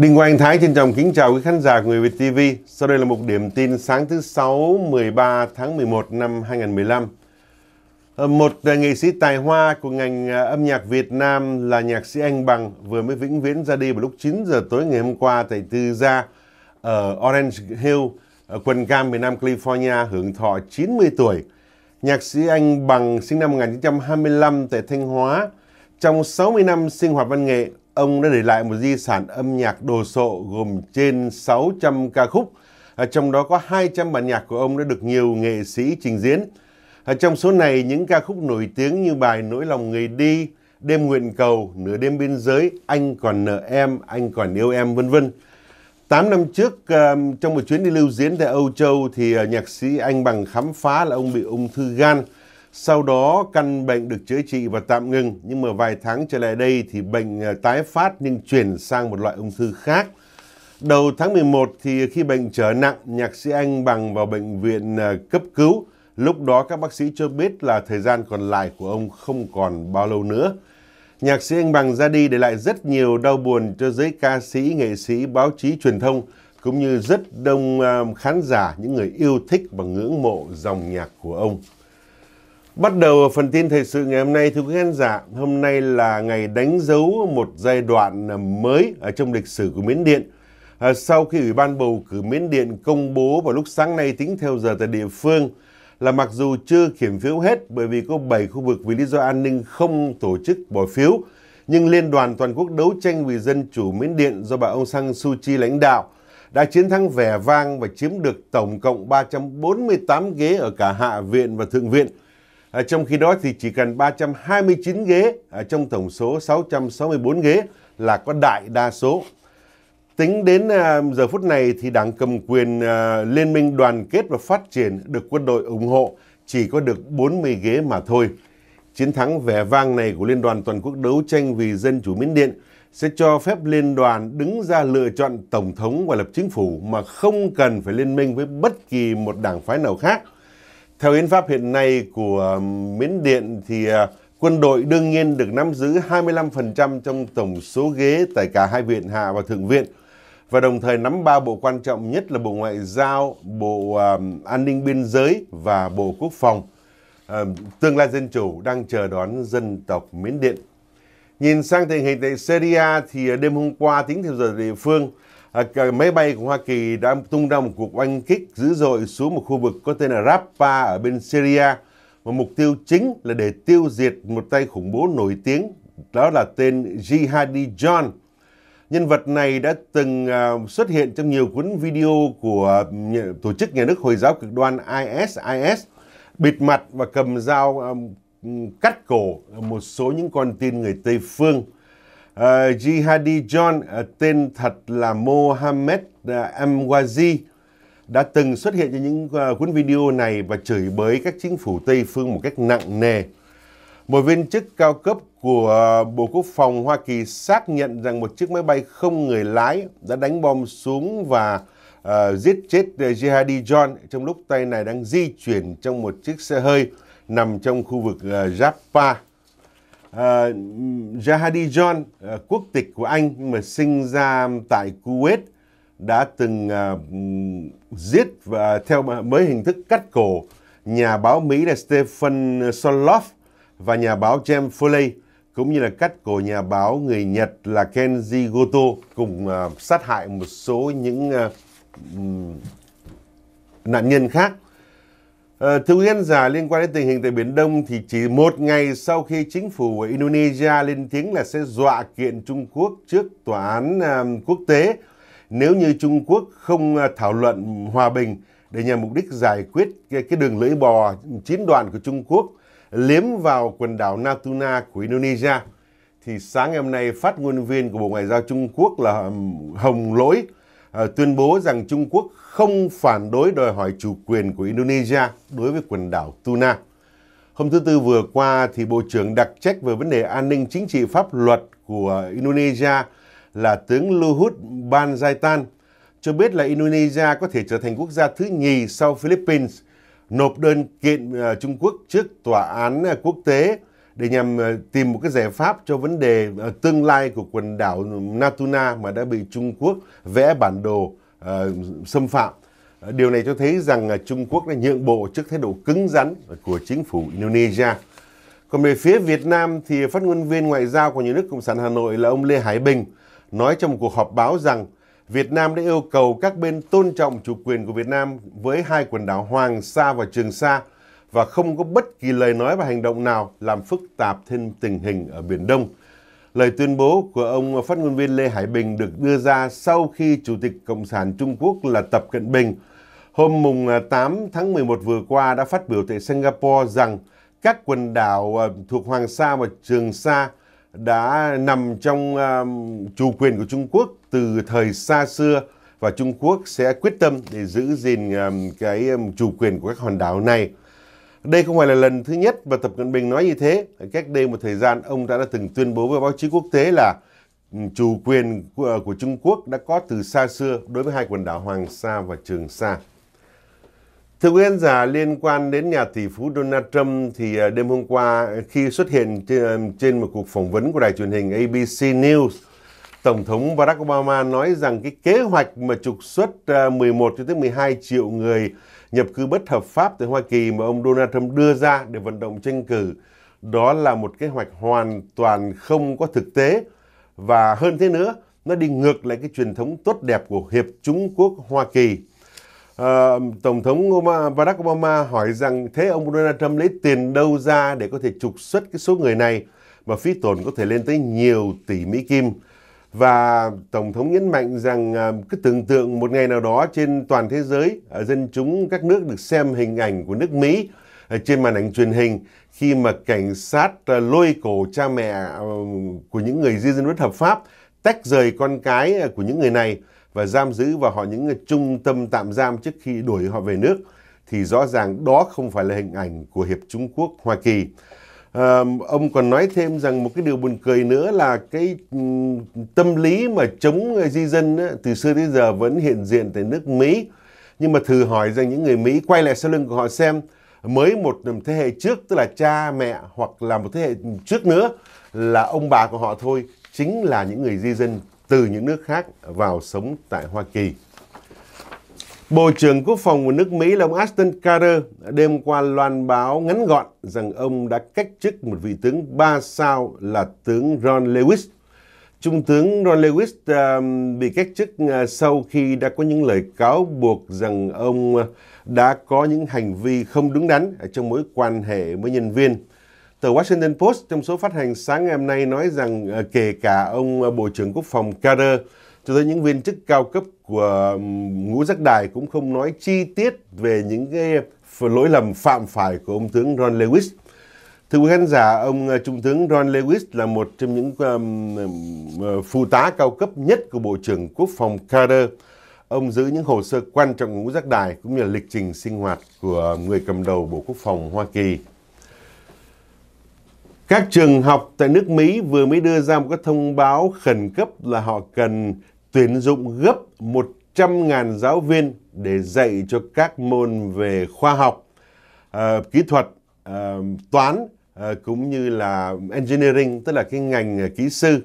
Đinh Quang Thái trân trọng kính chào quý khán giả của Người Việt TV. Sau đây là một điểm tin sáng thứ Sáu 13 tháng 11 năm 2015. Ờ, một ờ, nghệ sĩ tài hoa của ngành ờ, âm nhạc Việt Nam là nhạc sĩ Anh Bằng vừa mới vĩnh viễn ra đi vào lúc 9 giờ tối ngày hôm qua tại Tư Gia ở Orange Hill, ở quần cam miền Nam California hưởng thọ 90 tuổi. Nhạc sĩ Anh Bằng sinh năm 1925 tại Thanh Hóa. Trong 60 năm sinh hoạt văn nghệ, ông đã để lại một di sản âm nhạc đồ sộ gồm trên 600 ca khúc, à, trong đó có 200 bản nhạc của ông đã được nhiều nghệ sĩ trình diễn. À, trong số này, những ca khúc nổi tiếng như bài Nỗi lòng người đi, Đêm nguyện cầu, Nửa đêm biên giới, Anh còn nợ em, Anh còn yêu em, vân vân. 8 năm trước, um, trong một chuyến đi lưu diễn tại Âu Châu, thì à, nhạc sĩ Anh Bằng khám phá là ông bị ung thư gan. Sau đó căn bệnh được chữa trị và tạm ngừng nhưng mà vài tháng trở lại đây thì bệnh ờ, tái phát nhưng chuyển sang một loại ung thư khác. Đầu tháng 11 thì khi bệnh trở nặng, nhạc sĩ Anh bằng vào bệnh viện ờ, cấp cứu. Lúc đó các bác sĩ cho biết là thời gian còn lại của ông không còn bao lâu nữa. Nhạc sĩ Anh Bằng ra đi để lại rất nhiều đau buồn cho giới ca sĩ, nghệ sĩ, báo chí, truyền thông cũng như rất đông ờ, khán giả, những người yêu thích và ngưỡng mộ dòng nhạc của ông. Bắt đầu phần tin thời sự ngày hôm nay thưa quý khán giả, hôm nay là ngày đánh dấu một giai đoạn mới ở trong lịch sử của Miến Điện. À, sau khi Ủy ban bầu cử Miến Điện công bố vào lúc sáng nay tính theo giờ tại địa phương là mặc dù chưa kiểm phiếu hết bởi vì có 7 khu vực vì lý do an ninh không tổ chức bỏ phiếu, nhưng Liên đoàn Toàn quốc đấu tranh vì dân chủ Miến Điện do bà ông Sang Suu Kyi lãnh đạo đã chiến thắng vẻ vang và chiếm được tổng cộng 348 ghế ở cả Hạ viện và Thượng viện – À, trong khi đó thì chỉ cần 329 ghế à, trong tổng số 664 ghế là có đại đa số. Tính đến à, giờ phút này thì đảng cầm quyền Liên minh đoàn kết và phát triển được quân đội ủng hộ chỉ có được 40 ghế mà thôi. Chiến thắng vẻ vang này của Liên đoàn Toàn quốc đấu tranh vì dân chủ Miến Điện sẽ cho phép liên đoàn đứng ra lựa chọn tổng thống và lập chính phủ mà không cần phải liên minh với bất kỳ một đảng phái nào khác – theo hiến pháp hiện nay của Miến Điện thì à, quân đội đương nhiên được nắm giữ 25% trong tổng số ghế tại cả hai viện hạ và thượng viện và đồng thời nắm ba bộ quan trọng nhất là Bộ Ngoại giao, Bộ à, An ninh biên giới và Bộ Quốc phòng. À, tương lai dân chủ đang chờ đón dân tộc Miến Điện. Nhìn sang tình hình tại Syria thì đêm hôm qua tính theo giờ địa phương, À, máy bay của Hoa Kỳ đã tung ra một cuộc oanh kích dữ dội xuống một khu vực có tên là Rafah ở bên Syria và mục tiêu chính là để tiêu diệt một tay khủng bố nổi tiếng đó là tên Jihadi John. Nhân vật này đã từng à, xuất hiện trong nhiều cuốn video của ừ, tổ chức nhà nước Hồi giáo cực đoan ISIS, bịt mặt và cầm dao à, ừ, cắt cổ một số những con tin người Tây Phương. Ờ, Jihadi John, ờ, tên thật là Mohammed uh, Amwazi, đã từng xuất hiện trên những cuốn video này và chửi bới các chính phủ Tây phương một cách nặng nề. Một viên chức cao cấp của Bộ Quốc phòng Hoa Kỳ xác nhận rằng một chiếc máy bay không người lái đã đánh bom xuống và uh, giết chết Jihadi John trong lúc tay này đang di chuyển trong một chiếc xe hơi nằm trong khu vực uh, Jaffa. Uh, Jahadi John, uh, quốc tịch của Anh mà sinh ra tại Kuwait, đã từng uh, giết và uh, theo mới hình thức cắt cổ nhà báo Mỹ là Stephen Soloff và nhà báo James Foley cũng như là cắt cổ nhà báo người Nhật là Kenji Goto cùng uh, sát hại một số những uh, nạn nhân khác. Ờ, thưa quý khán giả, liên quan đến tình hình tại Biển Đông thì chỉ một ngày sau khi chính phủ của Indonesia lên tiếng là sẽ dọa kiện Trung Quốc trước tòa án quốc tế nếu như Trung Quốc không ờ, thảo luận hòa bình để nhằm mục đích giải quyết cái, cái đường lưỡi bò chín đoạn của Trung Quốc liếm vào quần đảo Natuna của Indonesia. Thì sáng ngày hôm nay, phát ngôn viên của Bộ Ngoại giao Trung Quốc là Hồng Lỗi Ờ, tuyên bố rằng Trung Quốc không phản đối đòi hỏi chủ quyền của Indonesia đối với quần đảo Tuna. Hôm thứ Tư vừa qua, thì Bộ trưởng đặc trách về vấn đề an ninh chính trị pháp luật của Indonesia là tướng Luhut Banjaitan cho biết là Indonesia có thể trở thành quốc gia thứ nhì sau Philippines nộp đơn kiện ờ, Trung Quốc trước tòa án ờ, quốc tế để nhằm ờ, tìm một cái giải pháp cho vấn đề ờ, tương lai của quần đảo Natuna mà đã bị Trung Quốc vẽ bản đồ ờ, xâm phạm. Điều này cho thấy rằng Trung Quốc đã nhượng bộ trước thái độ cứng rắn của chính phủ Indonesia. Còn về phía Việt Nam thì phát ngôn viên ngoại giao của nhà nước Cộng sản Hà Nội là ông Lê Hải Bình nói trong một cuộc họp báo rằng Việt Nam đã yêu cầu các bên tôn trọng chủ quyền của Việt Nam với hai quần đảo Hoàng Sa và Trường Sa và không có bất kỳ lời nói và hành động nào làm phức tạp thêm tình hình ở Biển Đông. Lời tuyên bố của ông phát ngôn viên Lê Hải Bình được đưa ra sau khi Chủ tịch Cộng sản Trung Quốc là Tập Cận Bình hôm mùng 8 à, tháng 11 vừa qua đã phát biểu tại Singapore rằng các quần đảo à, thuộc Hoàng Sa và Trường Sa đã nằm trong à, chủ quyền của Trung Quốc từ thời xa xưa và Trung Quốc sẽ quyết tâm để giữ gìn cái chủ quyền của các hòn đảo này. Đây không phải là lần thứ nhất mà Tập Cận Bình nói như thế. Cách đây một thời gian, ông đã, đã từng tuyên bố với báo chí quốc tế là ừ, chủ quyền của, ờ, của Trung Quốc đã có từ xa xưa đối với hai quần đảo Hoàng Sa và Trường Sa. Thưa quý khán giả, liên quan đến nhà tỷ phú Donald Trump thì ờ, đêm hôm qua ờ, khi xuất hiện trên một cuộc phỏng vấn của đài truyền hình ABC News, Tổng thống Barack Obama nói rằng cái kế hoạch mà trục xuất 11 cho tới 12 triệu người nhập cư bất hợp pháp từ Hoa Kỳ mà ông Donald Trump đưa ra để vận động tranh cử đó là một kế hoạch hoàn toàn không có thực tế và hơn thế nữa nó đi ngược lại cái truyền thống tốt đẹp của hiệp Trung Quốc Hoa Kỳ. À, Tổng thống Barack Obama hỏi rằng thế ông Donald Trump lấy tiền đâu ra để có thể trục xuất cái số người này mà phí tổn có thể lên tới nhiều tỷ Mỹ Kim và tổng thống nhấn mạnh rằng à, cứ tưởng tượng một ngày nào đó trên toàn thế giới à, dân chúng các nước được xem hình ảnh của nước Mỹ à, trên màn ảnh truyền hình khi mà cảnh sát lôi cổ cha mẹ của những người di dân bất hợp pháp tách rời con cái của những người này và giam giữ vào họ những trung tâm tạm giam trước khi đuổi họ về nước thì rõ ràng đó không phải là hình ảnh của Hiệp Trung Quốc Hoa Kỳ. À, ông còn nói thêm rằng một cái điều buồn cười nữa là cái tâm lý mà chống người di dân á, từ xưa đến giờ vẫn hiện diện tại nước Mỹ. Nhưng mà thử hỏi rằng những người Mỹ quay lại sau lưng của họ xem mới một thế hệ trước tức là cha mẹ hoặc là một thế hệ trước nữa là ông bà của họ thôi chính là những người di dân từ những nước khác vào sống tại Hoa Kỳ. Bộ trưởng Quốc phòng của nước Mỹ là ông Ashton Carter đêm qua loan báo ngắn gọn rằng ông đã cách chức một vị tướng ba sao là tướng Ron Lewis. Trung tướng Ron Lewis um, bị cách chức uh, sau khi đã có những lời cáo buộc rằng ông uh, đã có những hành vi không đúng đắn trong mối quan hệ với nhân viên. Tờ Washington Post trong số phát hành sáng ngày hôm nay nói rằng uh, kể cả ông Bộ trưởng Quốc phòng Carter cho tới những viên chức cao cấp của ngũ giác đài cũng không nói chi tiết về những cái lỗi lầm phạm phải của ông tướng Ron Lewis. Thưa quý khán giả, ông ờ, Trung tướng Ron Lewis là một trong những um, phụ tá cao cấp nhất của Bộ trưởng Quốc phòng Carter. Ông giữ những hồ sơ quan trọng ngũ giác đài cũng như là lịch trình sinh hoạt của người cầm đầu Bộ Quốc phòng Hoa Kỳ. Các trường học tại nước Mỹ vừa mới đưa ra một cái thông báo khẩn cấp là họ cần tuyển dụng gấp 100.000 giáo viên để dạy cho các môn về khoa học, uh, kỹ thuật, uh, toán uh, cũng như là engineering tức là cái ngành uh, kỹ sư.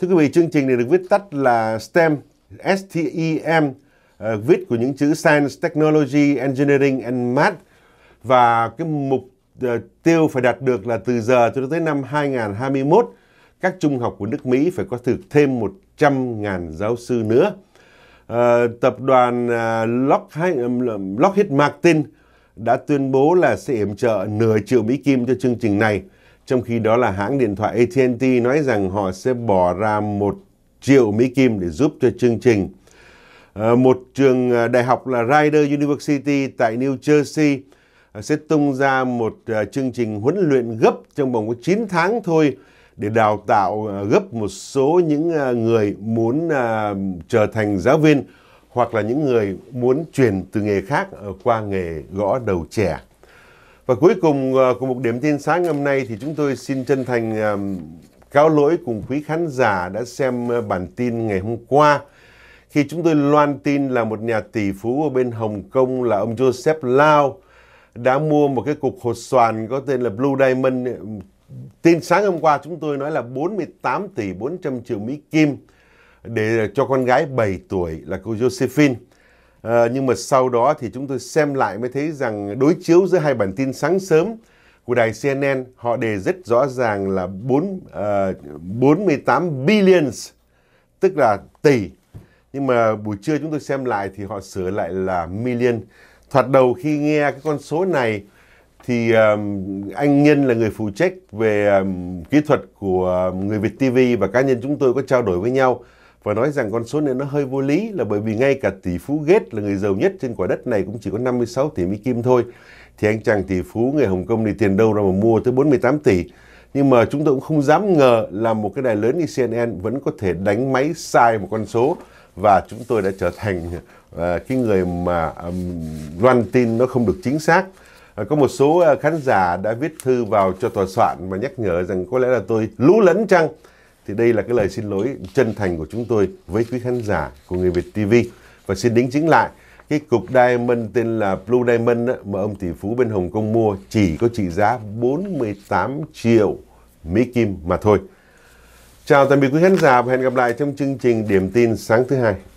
Thưa quý vị, chương trình này được viết tắt là STEM, S-T-E-M, uh, viết của những chữ Science, Technology, Engineering and Math và cái mục uh, tiêu phải đạt được là từ giờ cho tới năm 2021 các trung học của nước Mỹ phải có thực thêm 100.000 giáo sư nữa. À, tập đoàn à, Lockheed, Lockheed Martin đã tuyên bố là sẽ yểm trợ nửa triệu Mỹ Kim cho chương trình này. Trong khi đó là hãng điện thoại AT&T nói rằng họ sẽ bỏ ra 1 triệu Mỹ Kim để giúp cho chương trình. À, một trường à, đại học là Rider University tại New Jersey à, sẽ tung ra một à, chương trình huấn luyện gấp trong vòng có 9 tháng thôi để đào tạo ờ, gấp một số những ờ, người muốn ờ, trở thành giáo viên hoặc là những người muốn chuyển từ nghề khác qua nghề gõ đầu trẻ. Và cuối cùng của một điểm tin sáng hôm nay thì chúng tôi xin chân thành cáo lỗi cùng quý khán giả đã xem bản tin ngày hôm qua khi chúng tôi loan tin là một nhà tỷ phú ở bên Hồng Kông là ông Joseph Lau đã mua một cái cục hột xoàn có tên là Blue Diamond Tin sáng hôm qua chúng tôi nói là 48 tỷ 400 triệu Mỹ Kim để cho con gái 7 tuổi là cô Josephine. À, nhưng mà sau đó thì chúng tôi xem lại mới thấy rằng đối chiếu giữa hai bản tin sáng sớm của đài CNN họ đề rất rõ ràng là 4 uh, 48 billions tức là tỷ nhưng mà buổi trưa chúng tôi xem lại thì họ sửa lại là million thoạt đầu khi nghe cái con số này thì um, anh Nhân là người phụ trách về um, kỹ thuật của um, người Việt TV và cá nhân chúng tôi có trao đổi với nhau và nói rằng con số này nó hơi vô lý là bởi vì ngay cả tỷ phú Gates là người giàu nhất trên quả đất này cũng chỉ có 56 tỷ Mỹ Kim thôi. Thì anh chàng tỷ phú người Hồng Kông thì tiền đâu ra mà mua tới 48 tỷ. Nhưng mà chúng tôi cũng không dám ngờ là một cái đài lớn như CNN vẫn có thể đánh máy sai một con số và chúng tôi đã trở thành uh, cái người mà um, loan tin nó không được chính xác. Ờ, có một số ờ, khán giả đã viết thư vào cho tòa soạn và nhắc nhở rằng có lẽ là tôi lú lẫn chăng thì đây là cái lời xin lỗi chân thành của chúng tôi với quý khán giả của người Việt TV và xin đính chính lại cái cục diamond tên là Blue Diamond á, mà ông tỷ phú bên Hồng Kông mua chỉ có trị giá 48 triệu Mỹ Kim mà thôi. Chào tạm biệt quý khán giả và hẹn gặp lại trong chương trình Điểm tin sáng thứ hai.